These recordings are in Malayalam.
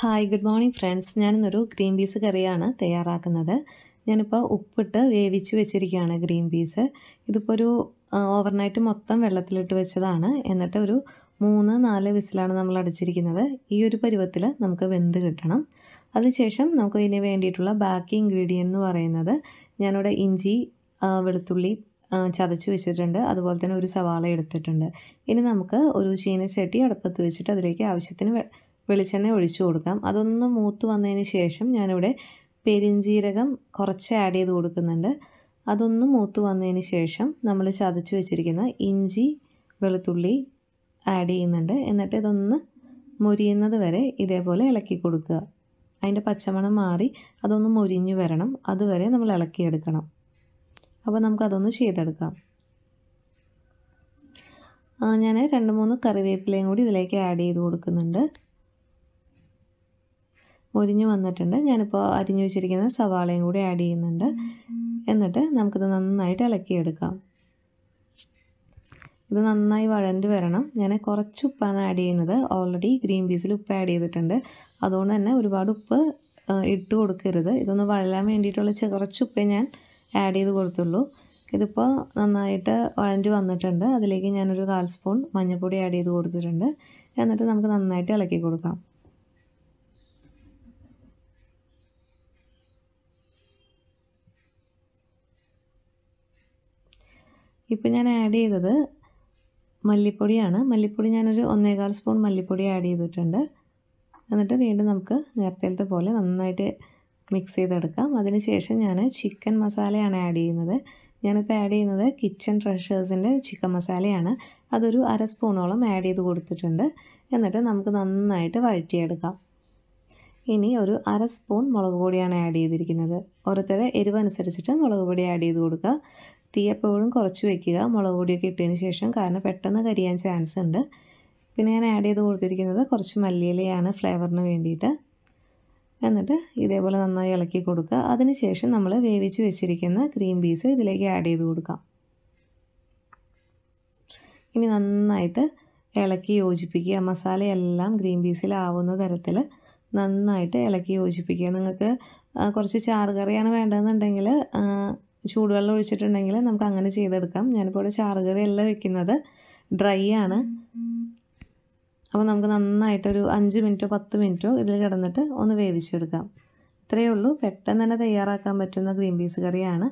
ഹായ് ഗുഡ് മോർണിംഗ് ഫ്രണ്ട്സ് ഞാനിന്നൊരു ഗ്രീൻ പീസ് കറിയാണ് തയ്യാറാക്കുന്നത് ഞാനിപ്പോൾ ഉപ്പിട്ട് വേവിച്ച് വെച്ചിരിക്കുകയാണ് ഗ്രീൻ പീസ് ഇതിപ്പോൾ ഒരു ഓവർനൈറ്റ് മൊത്തം വെള്ളത്തിലിട്ട് വെച്ചതാണ് എന്നിട്ട് ഒരു മൂന്ന് നാല് വിസിലാണ് നമ്മൾ അടിച്ചിരിക്കുന്നത് ഈ ഒരു പരുവത്തിൽ നമുക്ക് വെന്ത് കിട്ടണം അതിനുശേഷം നമുക്ക് ഇതിന് വേണ്ടിയിട്ടുള്ള ബാക്കി ഇൻഗ്രീഡിയൻ്റ് എന്ന് പറയുന്നത് ഞാനിവിടെ ഇഞ്ചി വെളുത്തുള്ളി ചതച്ച് വെച്ചിട്ടുണ്ട് അതുപോലെ തന്നെ ഒരു സവാള എടുത്തിട്ടുണ്ട് ഇനി നമുക്ക് ഒരു ചീനച്ചട്ടി അടുപ്പത്ത് വെച്ചിട്ട് അതിലേക്ക് ആവശ്യത്തിന് വെളിച്ചെണ്ണ ഒഴിച്ചു കൊടുക്കാം അതൊന്ന് മൂത്ത് വന്നതിന് ശേഷം ഞാനിവിടെ പെരിഞ്ജീരകം കുറച്ച് ആഡ് ചെയ്ത് കൊടുക്കുന്നുണ്ട് അതൊന്ന് മൂത്ത് വന്നതിന് ശേഷം നമ്മൾ ചതച്ച് വെച്ചിരിക്കുന്ന ഇഞ്ചി വെളുത്തുള്ളി ആഡ് ചെയ്യുന്നുണ്ട് എന്നിട്ട് ഇതൊന്ന് മുരിയുന്നത് വരെ ഇതേപോലെ ഇളക്കി കൊടുക്കുക അതിൻ്റെ പച്ചമണം മാറി അതൊന്ന് മുരിഞ്ഞു വരണം അതുവരെ നമ്മൾ ഇളക്കിയെടുക്കണം അപ്പോൾ നമുക്കതൊന്ന് ചെയ്തെടുക്കാം ഞാൻ രണ്ട് മൂന്ന് കറിവേപ്പിലയും കൂടി ഇതിലേക്ക് ആഡ് ചെയ്ത് കൊടുക്കുന്നുണ്ട് മുരിഞ്ഞ് വന്നിട്ടുണ്ട് ഞാനിപ്പോൾ അരിഞ്ഞു വെച്ചിരിക്കുന്ന സവാളയും കൂടി ആഡ് ചെയ്യുന്നുണ്ട് എന്നിട്ട് നമുക്കിത് നന്നായിട്ട് ഇളക്കിയെടുക്കാം ഇത് നന്നായി വഴണ്ട് വരണം ഞാൻ കുറച്ച് ഉപ്പാണ് ആഡ് ചെയ്യുന്നത് ഓൾറെഡി ഗ്രീൻ പീസിൽ ഉപ്പ് ആഡ് ചെയ്തിട്ടുണ്ട് അതുകൊണ്ട് തന്നെ ഒരുപാട് ഉപ്പ് ഇട്ട് കൊടുക്കരുത് ഇതൊന്ന് വഴലാൻ വേണ്ടിയിട്ടുള്ള കുറച്ച് ഉപ്പേ ഞാൻ ആഡ് ചെയ്ത് കൊടുത്തുള്ളൂ ഇതിപ്പോൾ നന്നായിട്ട് വഴണ്ടി വന്നിട്ടുണ്ട് അതിലേക്ക് ഞാനൊരു കാൽ സ്പൂൺ മഞ്ഞൾപ്പൊടി ആഡ് ചെയ്ത് കൊടുത്തിട്ടുണ്ട് എന്നിട്ട് നമുക്ക് നന്നായിട്ട് ഇളക്കി കൊടുക്കാം ഇപ്പോൾ ഞാൻ ആഡ് ചെയ്തത് മല്ലിപ്പൊടിയാണ് മല്ലിപ്പൊടി ഞാനൊരു ഒന്നേകാൽ സ്പൂൺ മല്ലിപ്പൊടി ആഡ് ചെയ്തിട്ടുണ്ട് എന്നിട്ട് വീണ്ടും നമുക്ക് നേരത്തേലത്തെ പോലെ നന്നായിട്ട് മിക്സ് ചെയ്തെടുക്കാം അതിനുശേഷം ഞാൻ ചിക്കൻ മസാലയാണ് ആഡ് ചെയ്യുന്നത് ഞാനിപ്പോൾ ആഡ് ചെയ്യുന്നത് കിച്ചൺ ട്രഷേഴ്സിൻ്റെ ചിക്കൻ മസാലയാണ് അതൊരു അര സ്പൂണോളം ആഡ് ചെയ്ത് കൊടുത്തിട്ടുണ്ട് എന്നിട്ട് നമുക്ക് നന്നായിട്ട് വഴറ്റിയെടുക്കാം ഇനി ഒരു അര സ്പൂൺ മുളക് പൊടിയാണ് ആഡ് ചെയ്തിരിക്കുന്നത് ഓരോരുത്തരെ എരിവനുസരിച്ചിട്ട് മുളക് പൊടി ആഡ് ചെയ്ത് കൊടുക്കുക തീയപ്പോഴും കുറച്ച് വയ്ക്കുക മുളക് പൊടിയൊക്കെ ഇട്ടതിന് ശേഷം കാരണം പെട്ടെന്ന് കരിയാൻ ചാൻസ് ഉണ്ട് പിന്നെ ഞാൻ ആഡ് ചെയ്ത് കൊടുത്തിരിക്കുന്നത് കുറച്ച് മല്ലിയിലയാണ് ഫ്ലേവറിന് വേണ്ടിയിട്ട് എന്നിട്ട് ഇതേപോലെ നന്നായി ഇളക്കി കൊടുക്കുക അതിനുശേഷം നമ്മൾ വേവിച്ച് വെച്ചിരിക്കുന്ന ക്രീം പീസ് ഇതിലേക്ക് ആഡ് ചെയ്ത് കൊടുക്കാം ഇനി നന്നായിട്ട് ഇളക്കി യോജിപ്പിക്കുക മസാലയെല്ലാം ഗ്രീൻ പീസിലാവുന്ന തരത്തിൽ നന്നായിട്ട് ഇളക്കി യോജിപ്പിക്കുക നിങ്ങൾക്ക് കുറച്ച് ചാറുകറിയാണ് വേണ്ടതെന്നുണ്ടെങ്കിൽ ചൂടുവെള്ളം ഒഴിച്ചിട്ടുണ്ടെങ്കിൽ നമുക്ക് അങ്ങനെ ചെയ്തെടുക്കാം ഞാനിപ്പോൾ ഇവിടെ ചാറ് കറിയല്ല വെക്കുന്നത് ഡ്രൈ ആണ് അപ്പോൾ നമുക്ക് നന്നായിട്ടൊരു അഞ്ച് മിനിറ്റോ പത്ത് മിനിറ്റോ ഇതിൽ കിടന്നിട്ട് ഒന്ന് വേവിച്ചെടുക്കാം ഇത്രയേ ഉള്ളൂ പെട്ടെന്ന് തന്നെ തയ്യാറാക്കാൻ പറ്റുന്ന ഗ്രീൻ പീസ് കറിയാണ്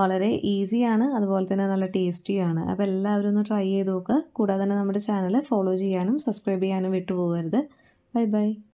വളരെ ഈസിയാണ് അതുപോലെ തന്നെ നല്ല ടേസ്റ്റിയുമാണ് അപ്പോൾ എല്ലാവരും ഒന്ന് ട്രൈ ചെയ്ത് നോക്കുക കൂടാതെ തന്നെ നമ്മുടെ ചാനൽ ഫോളോ ചെയ്യാനും സബ്സ്ക്രൈബ് ചെയ്യാനും വിട്ടുപോകരുത് ബൈ ബൈ